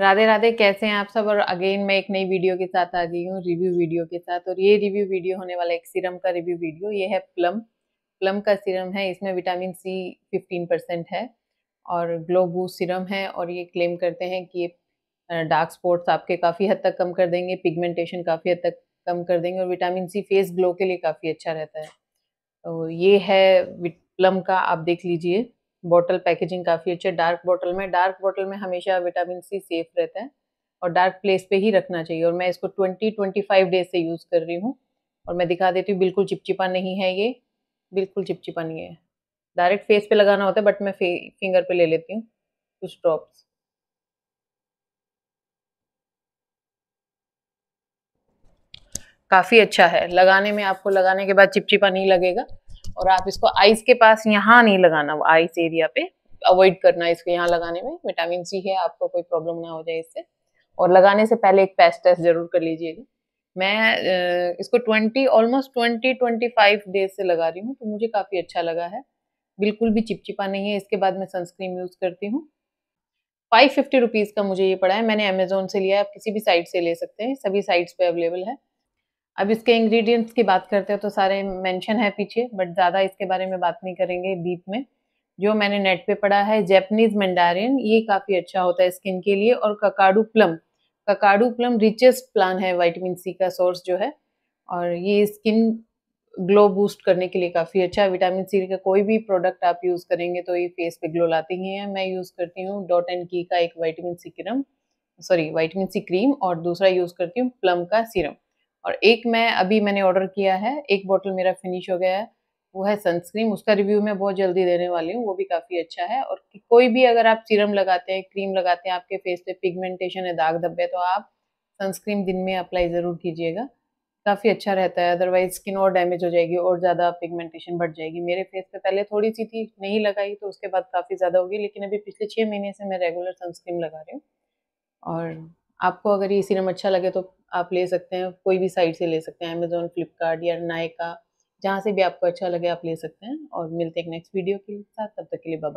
राधे राधे कैसे हैं आप सब और अगेन मैं एक नई वीडियो के साथ आ गई हूँ रिव्यू वीडियो के साथ और ये रिव्यू वीडियो होने वाला एक सीरम का रिव्यू वीडियो ये है प्लम प्लम का सीरम है इसमें विटामिन सी 15 परसेंट है और ग्लोबू सीरम है और ये क्लेम करते हैं कि ये डार्क स्पॉट्स आपके काफ़ी हद तक कम कर देंगे पिगमेंटेशन काफ़ी हद तक कम कर देंगे और विटामिन सी फेस ग्लो के लिए काफ़ी अच्छा रहता है तो ये है प्लम का आप देख लीजिए बॉटल पैकेजिंग काफ़ी अच्छी है डार्क बॉटल में डार्क बॉटल में हमेशा विटामिन सी सेफ रहता है और डार्क प्लेस पे ही रखना चाहिए और मैं इसको 20 25 डेज से यूज़ कर रही हूँ और मैं दिखा देती हूँ बिल्कुल चिपचिपा नहीं है ये बिल्कुल चिपचिपा नहीं है डायरेक्ट फेस पे लगाना होता है बट मैं फिंगर पे ले लेती हूँ कुछ ड्रॉप्स काफ़ी अच्छा है लगाने में आपको लगाने के बाद चिपचिपा नहीं लगेगा और आप इसको आइस के पास यहाँ नहीं लगाना आइस एरिया पे अवॉइड करना इसको यहाँ लगाने में विटामिन सी है आपको कोई प्रॉब्लम ना हो जाए इससे और लगाने से पहले एक पैस टेस्ट जरूर कर लीजिएगा मैं इसको twenty almost twenty twenty five days से लगा रही हूँ तो मुझे काफ़ी अच्छा लगा है बिल्कुल भी चिपचिपा नहीं है इसके बाद मैं सनस्क्रीन यूज़ करती हूँ फाइव फिफ्टी रुपीज़ का मुझे ये पड़ा है मैंने अमेजोन से लिया है आप किसी भी साइट से ले सकते हैं सभी साइट्स पे अवेलेबल है अब इसके इंग्रेडिएंट्स की बात करते हैं तो सारे मेंशन है पीछे बट ज़्यादा इसके बारे में बात नहीं करेंगे डीप में जो मैंने नेट पे पढ़ा है जैपनीज मंडारियन ये काफ़ी अच्छा होता है स्किन के लिए और Kakadu plum Kakadu plum richest plan है वाइटामिन सी का सोर्स जो है और ये स्किन ग्लो बूस्ट करने के लिए काफ़ी अच्छा है विटामिन सी का कोई भी प्रोडक्ट आप यूज़ करेंगे तो ये फेस पे ग्लो लाते ही है मैं यूज़ करती हूँ डॉट एंड की का एक वाइटमिन सी क्रम सॉरी वाइटमिन सी क्रीम और दूसरा यूज़ करती हूँ प्लम का सीरम और एक मैं अभी मैंने ऑर्डर किया है एक बॉटल मेरा फिनिश हो गया है वो है सनस्क्रीन उसका रिव्यू मैं बहुत जल्दी देने वाली हूँ वो भी काफ़ी अच्छा है और कोई भी अगर आप सीरम लगाते हैं क्रीम लगाते हैं आपके फेस पे पिगमेंटेशन है दाग धब्बे तो आप सनस्क्रीन दिन में अप्लाई ज़रूर कीजिएगा काफ़ी अच्छा रहता है अदरवाइज स्किन और डैमेज हो जाएगी और ज़्यादा पिगमेंटेशन बढ़ जाएगी मेरे फेस पे पहले थोड़ी सी थी नहीं लगाई तो उसके बाद काफ़ी ज़्यादा होगी लेकिन अभी पिछले छः महीने से मैं रेगुलर सनस्क्रीन लगा रही हूँ और आपको अगर ये सीरम अच्छा लगे तो आप ले सकते हैं कोई भी साइट से ले सकते हैं अमेजोन फ्लिपकार्ट या नायका जहाँ से भी आपको अच्छा लगे आप ले सकते हैं और मिलते हैं नेक्स्ट वीडियो के साथ तब तक के लिए बाय